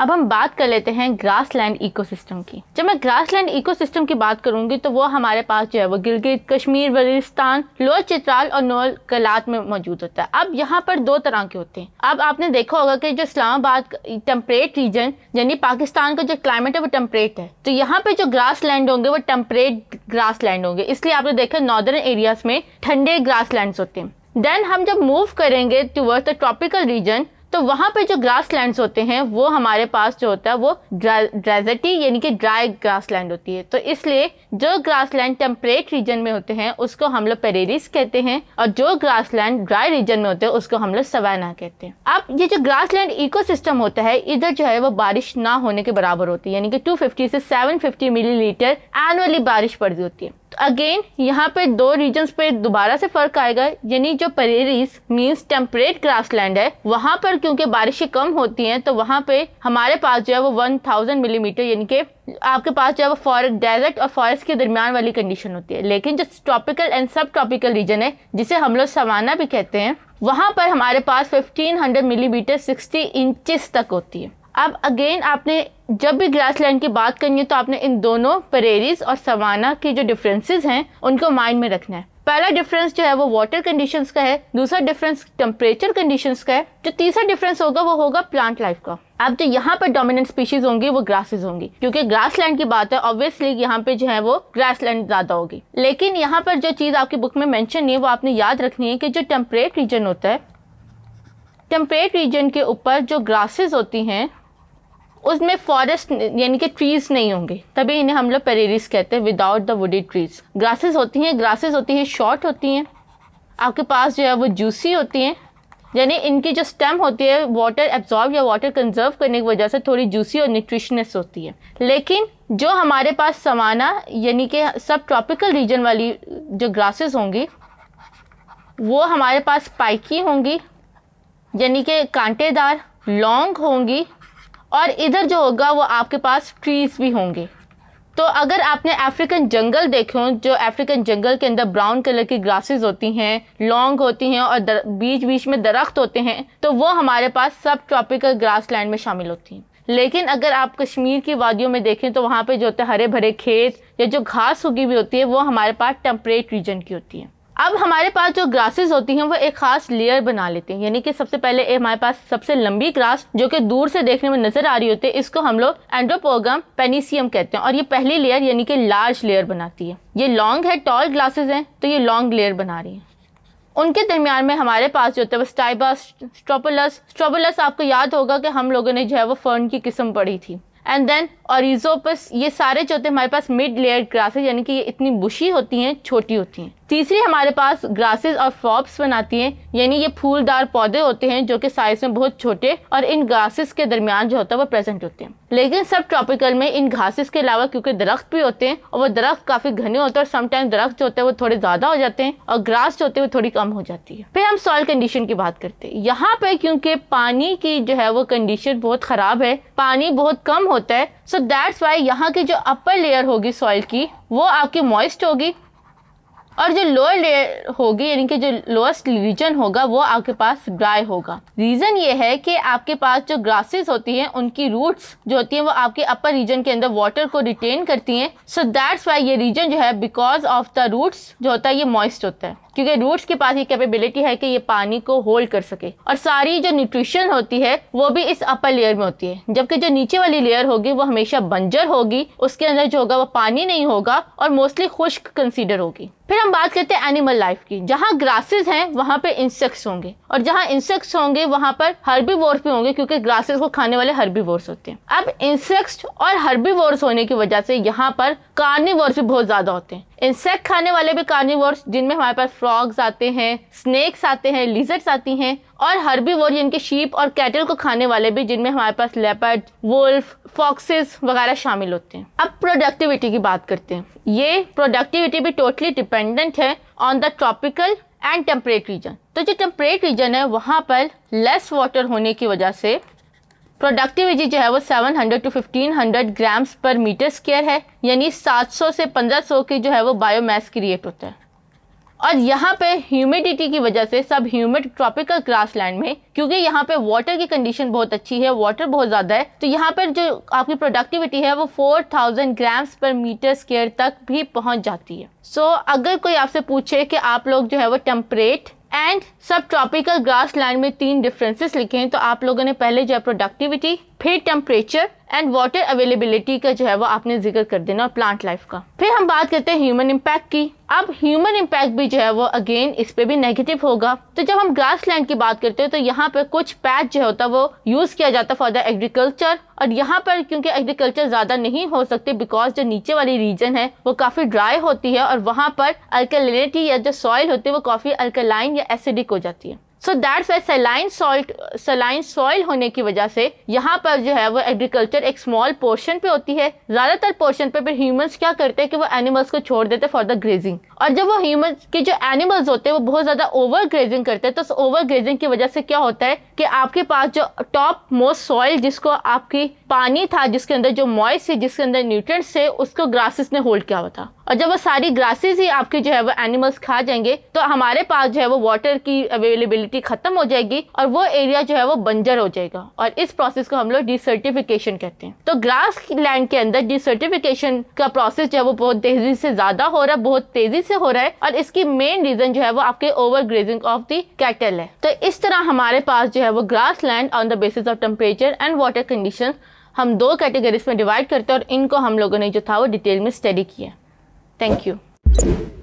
अब हम बात कर लेते हैं ग्रास लैंड इकोसिस्टम की जब मैं ग्रास लैंड इकोसिस्टम की बात करूंगी तो वो हमारे पास जो है वो गिलगित कश्मीर बलिस्तान लोअर चित्राल और नोअल कलात में मौजूद होता है अब यहाँ पर दो तरह के होते हैं अब आपने देखा होगा कि जो इस्लामाबाद टेम्परेट रीजन यानी पाकिस्तान का जो क्लाइमेट है वो टेम्परेट है तो यहाँ पे जो ग्रास लैंड होंगे वो टेम्परेट ग्रास लैंड होंगे इसलिए आपने देखा नॉर्दर्न एरियाज में ठंडे ग्रास लैंड होते हैं देन हम जब मूव करेंगे टूवर्ड्स द ट्रॉपिकल रीजन तो वहाँ पर जो ग्रास लैंड होते हैं वो हमारे पास जो होता है वो ड्रेजेटी यानी कि ड्राई ग्रास लैंड होती है तो इसलिए जो ग्रास लैंड टेम्परेट रीजन में होते हैं उसको हम लोग पेरेरिस कहते हैं और जो ग्रास लैंड ड्राई रीजन में होते हैं उसको हम लोग सवाना कहते हैं अब ये जो ग्रास लैंड इकोसिस्टम होता है इधर जो है वो बारिश ना होने के बराबर होती है यानी कि 250 से 750 मिलीलीटर एनुअली बारिश पड़ती होती है अगेन यहाँ पे दो रीजन्स पे दोबारा से फ़र्क आएगा यानी जो परेरीज मीन्स टेम्परेट ग्रासलैंड है वहाँ पर क्योंकि बारिशें कम होती हैं तो वहाँ पे हमारे पास जो है वो वन थाउजेंड मिलीमीटर यानी कि आपके पास जो है वो फॉरेस्ट डेजर्ट और फॉरेस्ट के दरमियान वाली कंडीशन होती है लेकिन जो tropical and sub tropical region है जिसे हम लोग सवाना भी कहते हैं वहाँ पर हमारे पास 1500 मिलीमीटर 60 इंचेस तक होती है अब अगेन आपने जब भी ग्रास लैंड की बात करनी है तो आपने इन दोनों परेरीज और सवाना के जो डिफरेंसेस हैं उनको माइंड में रखना है पहला डिफरेंस जो है वो वाटर कंडीशंस का है दूसरा डिफरेंस टेम्परेचर कंडीशंस का है जो तीसरा डिफरेंस होगा वो होगा प्लांट लाइफ का अब जो यहाँ पर डोमिनेंट स्पीशीज होंगी वो ग्रासेस होंगी क्योंकि ग्रास लैंड की बात है ऑब्वियसली यहाँ पे जो है वो ग्रास लैंड ज्यादा होगी लेकिन यहाँ पर जो चीज आपकी बुक में मेंशन नहीं है वो आपने याद रखनी है कि जो टेम्परेट रीजन होता है टेम्परेट रीजन के ऊपर जो ग्रासेस होती हैं उसमें फॉरेस्ट यानी कि ट्रीज नहीं होंगे तभी इन्हें हम लोग पेरेरिस कहते हैं without the woody trees grasses होती हैं ग्रासेस होती हैं शॉर्ट होती हैं आपके पास जो है वो जूसी होती हैं यानी इनकी जो स्टेम होती है वाटर एब्जॉर्ब या वाटर कंजर्व करने की वजह से थोड़ी जूसी और न्यूट्रिशनस होती है लेकिन जो हमारे पास समाना यानी कि सब ट्रॉपिकल रीजन वाली जो ग्रासेस होंगी वो हमारे पास पाइकी होंगी यानी कि कांटेदार लॉन्ग होंगी और इधर जो होगा वो आपके पास ट्रीज़ भी होंगे तो अगर आपने अफ्रीकन जंगल देखे हों जो अफ्रीकन जंगल के अंदर ब्राउन कलर की ग्रासेस होती हैं लॉन्ग होती हैं और दर, बीच बीच में दरख्त होते हैं तो वो हमारे पास सब ट्रॉपिकल ग्रास लैंड में शामिल होती हैं लेकिन अगर आप कश्मीर की वादियों में देखें तो वहाँ पे जो होते हैं हरे भरे खेत या जो घास उगी हुई होती है वो हमारे पास टेम्परेट रीजन की होती है अब हमारे पास जो ग्रासेस होती हैं वो एक ख़ास लेयर बना लेती हैं यानी कि सबसे पहले हमारे पास सबसे लंबी ग्रास जो कि दूर से देखने में नज़र आ रही होती है इसको हम लोग एंड्रोपोगम पेनीसियम कहते हैं और ये पहली लेयर यानी कि लार्ज लेयर बनाती है ये लॉन्ग है टॉल ग्लासेज हैं तो ये लॉन्ग लेयर बना रही हैं उनके दरमियान में हमारे पास जो होता है वो स्टाइबस स्ट्रोपोलस स्ट्रोपोलस आपको याद होगा कि हम लोगों ने जो है वो फर्न की किस्म पढ़ी थी एंड देन और ईजोपस ये सारे जो होते हैं हमारे पास मिड लेयर ग्रासेस यानी कि ये इतनी बुशी होती हैं छोटी होती हैं तीसरी हमारे पास ग्रासेस और फॉब्स बनाती हैं यानी ये फूलदार पौधे होते हैं जो कि साइज में बहुत छोटे और इन ग्रासेस के दरमियान जो होता है वो प्रेजेंट होते हैं लेकिन सब ट्रॉपिकल में इन घासेस के अलावा क्योंकि दरख्त भी होते हैं और वो दरख्त काफ़ी घने होते हैं और समटाइम दरख्त जो होते हैं वो थोड़े ज़्यादा हो जाते हैं और ग्रास जो होते हैं वो थोड़ी कम हो जाती है फिर हम सॉइल कंडीशन की बात करते हैं यहाँ पे क्योंकि पानी की जो है वो कंडीशन बहुत ख़राब है पानी बहुत कम होता है सो दैट्स वाई यहाँ की जो अपर लेयर होगी सॉइल की वो आपकी मॉइस्ट होगी और जो लोअर लेयर होगी यानी कि जो लोएस्ट रीजन होगा वो आपके पास ड्राई होगा रीज़न ये है कि आपके पास जो ग्रासेस होती हैं उनकी रूट्स जो होती हैं वो आपके अपर रीजन के अंदर वाटर को रिटेन करती हैं सो दैट्स वाई ये रीजन जो है बिकॉज ऑफ द रूट्स जो होता है ये मॉइस्ट होता है क्योंकि रूट्स के पास ये कैपेबिलिटी है कि ये पानी को होल्ड कर सके और सारी जो न्यूट्रिशन होती है वो भी इस अपर लेयर में होती है जबकि जो नीचे वाली लेयर होगी वो हमेशा बंजर होगी उसके अंदर जो होगा वो पानी नहीं होगा और मोस्टली खुश्क कंसीडर होगी फिर हम बात करते हैं एनिमल लाइफ की जहाँ ग्रासेस हैं वहाँ पे इंसेक्ट्स होंगे और जहाँ इंसेक्ट्स होंगे वहाँ पर हर्बीवोर्स भी होंगे क्योंकि ग्रासेस को खाने वाले हर्बीवोर्स होते हैं अब इंसेक्ट्स और हर्बीवोर्स होने की वजह से यहाँ पर कार्निवोर्स भी बहुत ज़्यादा होते हैं इंसेक्ट खाने वाले भी कार्निवर्स जिनमें हमारे पास फ्रॉग्स आते हैं स्नेक्स आते हैं लिजर्ट्स आती हैं और हर्बीवोर जिनके शीप और कैटल को खाने वाले भी जिनमें हमारे पास लेपर्ड वुल्फ फॉक्सेस वगैरह शामिल होते हैं अब प्रोडक्टिविटी की बात करते हैं ये प्रोडक्टिविटी भी टोटली डिपेंडेंट है on the tropical and temperate region तो जो टेम्परेट रीजन है वहाँ पर लेस वाटर होने की वजह से प्रोडक्टिविटी जो है वो 700 two hundred grams per metre square है यानी 700 से 1500 की जो है वो बायोमास क्रिएट होता है और यहाँ पे ह्यूमिडिटी की वजह से सब ह्यूमिड ट्रॉपिकल ग्रास लैंड में क्योंकि यहाँ पे वाटर की कंडीशन बहुत अच्छी है वाटर बहुत ज़्यादा है तो यहाँ पर जो आपकी प्रोडक्टिविटी है वो 4000 ग्राम्स पर मीटर स्क्वेयर तक भी पहुँच जाती है सो so, अगर कोई आपसे पूछे कि आप लोग जो है वो temperate and sub tropical grass land में तीन डिफरेंसेस लिखे हैं तो आप लोगों ने पहले जो है प्रोडक्टिविटी फिर टेम्परेचर एंड वाटर अवेलेबिलिटी का जो है वो आपने जिक्र कर देना और प्लांट लाइफ का फिर हम बात करते हैं ह्यूमन इम्पैक्ट की अब ह्यूमन इम्पैक्ट भी जो है वो अगेन इस पर भी नेगेटिव होगा तो जब हम ग्रास लैंड की बात करते हैं तो यहाँ पर कुछ पैच जो होता है वो यूज़ किया जाता है फॉर द एग्रीकल्चर और यहाँ पर क्योंकि एग्रीकल्चर ज़्यादा नहीं हो सकते बिकॉज जो नीचे वाली रीजन है वो काफ़ी ड्राई होती है और वहाँ पर अल्कलिनिटी या जो सॉइल होती है वो काफ़ी अल्कलाइन या एसिडिक हो जाती है so that's why saline salt saline soil होने की वजह से यहाँ पर जो है वो एग्रीकल्चर एक स्मॉल पोर्शन पे होती है ज़्यादातर पोर्शन पे फिर ह्यूमंस क्या करते हैं कि वो एनिमल्स को छोड़ देते फॉर द ग्रेजिंग और जब वो ह्यूमंस के जो एनिमल्स होते हैं वो बहुत ज़्यादा ओवर ग्रेजिंग करते हैं तो ओवर ग्रेजिंग की वजह से क्या होता है कि आपके पास जो टॉप मोस्ट सॉइल जिसको आपकी पानी था जिसके अंदर जो मॉइस थी जिसके अंदर न्यूट्रेंट्स थे उसको ग्रासेस ने होल्ड किया हुआ था और जब वो सारी ग्रासेस ही आपके जो है वो एनिमल्स खा जाएंगे तो हमारे पास जो है वो वाटर की अवेलेबिलिटी मिट्टी ख़त्म हो जाएगी और वो एरिया जो है वो बंजर हो जाएगा और इस प्रोसेस को हम लोग डिसर्टिफिकेशन कहते हैं तो ग्रास लैंड के अंदर डिसर्टिफिकेशन का प्रोसेस जो है वो बहुत तेज़ी से ज़्यादा हो रहा है बहुत तेज़ी से हो रहा है और इसकी मेन रीज़न जो है वो आपके over grazing of the cattle है तो इस तरह हमारे पास जो है वो grass land on the basis of temperature and water condition हम दो कैटेगरीज में डिवाइड करते हैं और इनको हम लोगों ने जो था वो डिटेल में स्टडी किया थैंक यू